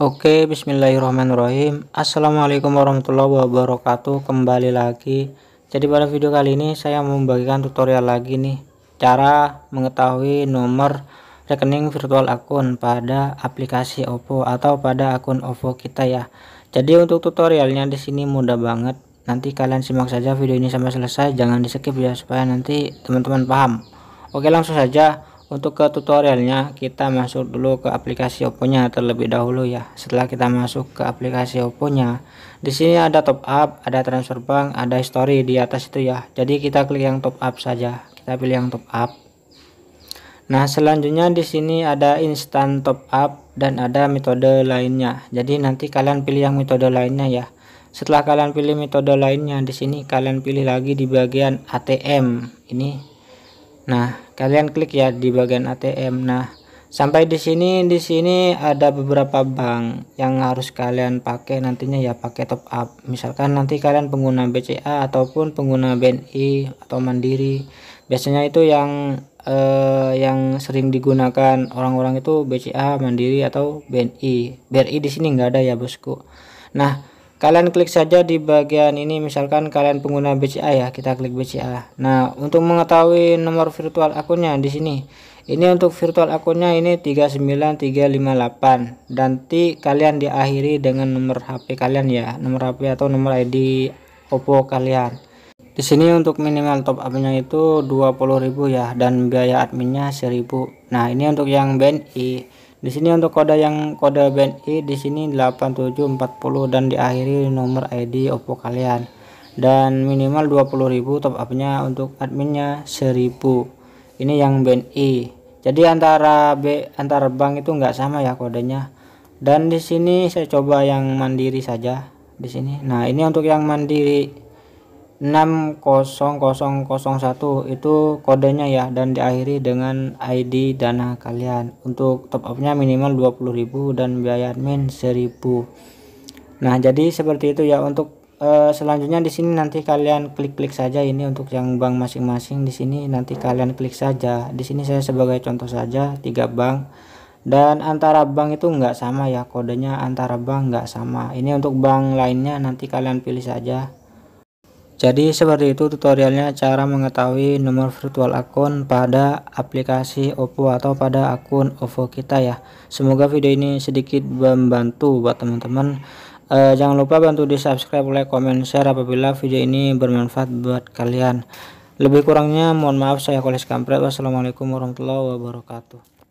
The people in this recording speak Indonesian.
Oke, bismillahirrahmanirrahim. Assalamualaikum warahmatullahi wabarakatuh. Kembali lagi. Jadi pada video kali ini saya membagikan tutorial lagi nih cara mengetahui nomor rekening virtual akun pada aplikasi OVO atau pada akun OVO kita ya. Jadi untuk tutorialnya di sini mudah banget. Nanti kalian simak saja video ini sampai selesai, jangan di-skip ya supaya nanti teman-teman paham. Oke, langsung saja untuk ke tutorialnya kita masuk dulu ke aplikasi Oppo nya terlebih dahulu ya setelah kita masuk ke aplikasi Oppo nya di sini ada top up ada transfer bank ada history di atas itu ya jadi kita klik yang top up saja kita pilih yang top up nah selanjutnya di sini ada instant top up dan ada metode lainnya jadi nanti kalian pilih yang metode lainnya ya setelah kalian pilih metode lainnya di sini kalian pilih lagi di bagian ATM ini Nah, kalian klik ya di bagian ATM. Nah, sampai di sini di sini ada beberapa bank yang harus kalian pakai nantinya ya pakai top up. Misalkan nanti kalian pengguna BCA ataupun pengguna BNI atau Mandiri. Biasanya itu yang eh, yang sering digunakan orang-orang itu BCA, Mandiri atau BNI. BRI di sini nggak ada ya, Bosku. Nah, kalian klik saja di bagian ini misalkan kalian pengguna BCA ya kita klik BCA nah untuk mengetahui nomor virtual akunnya di sini ini untuk virtual akunnya ini 39358 nanti kalian diakhiri dengan nomor HP kalian ya nomor HP atau nomor ID Oppo kalian di sini untuk minimal top upnya itu 20.000 ya dan biaya adminnya 1000 nah ini untuk yang BNI di sini untuk kode yang kode BNI di sini 8740 dan diakhiri nomor ID Oppo kalian. Dan minimal 20.000 top upnya untuk adminnya 1000. Ini yang BNI. Jadi antara B antar bank itu nggak sama ya kodenya. Dan di sini saya coba yang mandiri saja di sini. Nah, ini untuk yang mandiri 60001 itu kodenya ya dan diakhiri dengan ID dana kalian untuk top upnya minimal 20.000 dan biaya admin 1000 nah jadi seperti itu ya untuk uh, selanjutnya di sini nanti kalian klik-klik saja ini untuk yang bank masing-masing di sini nanti kalian klik saja di sini saya sebagai contoh saja tiga bank dan antara bank itu enggak sama ya kodenya antara bank enggak sama ini untuk bank lainnya nanti kalian pilih saja jadi seperti itu tutorialnya cara mengetahui nomor virtual akun pada aplikasi OPPO atau pada akun OVO kita ya. Semoga video ini sedikit membantu buat teman-teman. E, jangan lupa bantu di subscribe, like, komen, share apabila video ini bermanfaat buat kalian. Lebih kurangnya mohon maaf saya Kolis Kampret. Wassalamualaikum warahmatullahi wabarakatuh.